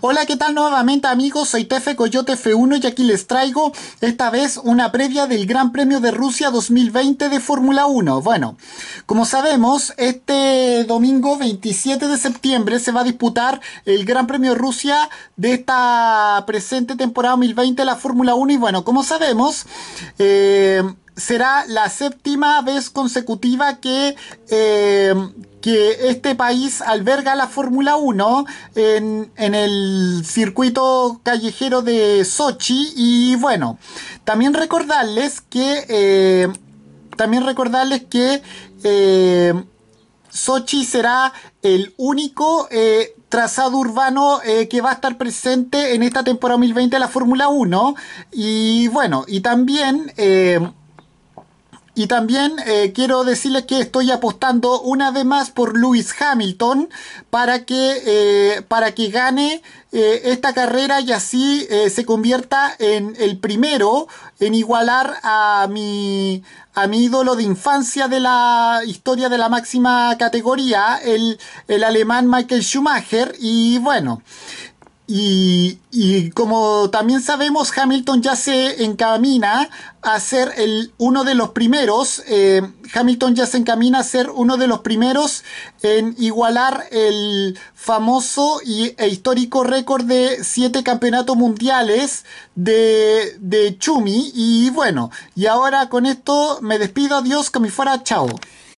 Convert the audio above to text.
Hola, ¿qué tal nuevamente amigos? Soy Tefe Coyote F1 y aquí les traigo esta vez una previa del Gran Premio de Rusia 2020 de Fórmula 1. Bueno, como sabemos, este domingo 27 de septiembre se va a disputar el Gran Premio de Rusia de esta presente temporada 2020 de la Fórmula 1 y bueno, como sabemos, eh, será la séptima vez consecutiva que, eh, que este país alberga la Fórmula 1 en, el circuito callejero de Sochi. Y bueno, también recordarles que... Eh, también recordarles que eh, Sochi será el único trazado urbano que va a estar presente en esta temporada 2020 de la Fórmula 1. Y bueno, y también... Y también eh, quiero decirles que estoy apostando una vez más por Lewis Hamilton para que, eh, para que gane eh, esta carrera y así se convierta en el primero en igualar a mi, a mi ídolo de infancia de la historia de la máxima categoría, el, el alemán Michael Schumacher. Y bueno, y, como también sabemos, Hamilton ya se encamina a ser el, uno de los primeros, eh, Hamilton ya se encamina a ser uno de los primeros en igualar el famoso y, e histórico récord de siete campeonatos mundiales de, Chumi. Y bueno, y ahora con esto me despido, adiós, que me fuera, chao.